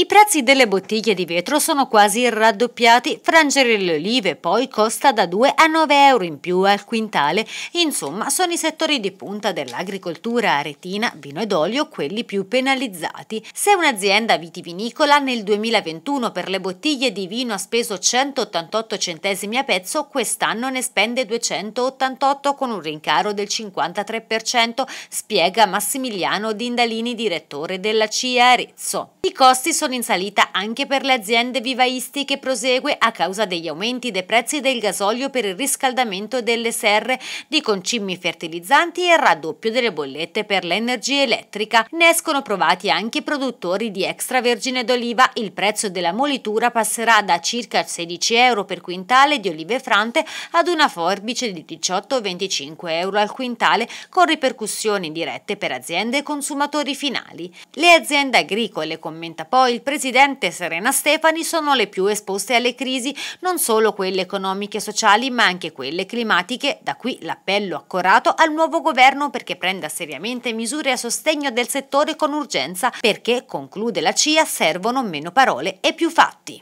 I prezzi delle bottiglie di vetro sono quasi raddoppiati, frangere le olive poi costa da 2 a 9 euro in più al quintale, insomma sono i settori di punta dell'agricoltura aretina, vino ed olio quelli più penalizzati. Se un'azienda vitivinicola nel 2021 per le bottiglie di vino ha speso 188 centesimi a pezzo, quest'anno ne spende 288 con un rincaro del 53%, spiega Massimiliano Dindalini, direttore della CIA Arezzo. I costi sono sono in salita anche per le aziende vivaistiche prosegue a causa degli aumenti dei prezzi del gasolio per il riscaldamento delle serre, di concimi fertilizzanti e il raddoppio delle bollette per l'energia elettrica. Ne escono provati anche i produttori di extravergine d'oliva. Il prezzo della molitura passerà da circa 16 euro per quintale di olive frante ad una forbice di 18-25 euro al quintale con ripercussioni dirette per aziende e consumatori finali. Le aziende agricole, commenta poi il presidente Serena Stefani sono le più esposte alle crisi, non solo quelle economiche e sociali, ma anche quelle climatiche. Da qui l'appello accorato al nuovo governo perché prenda seriamente misure a sostegno del settore con urgenza, perché, conclude la CIA, servono meno parole e più fatti.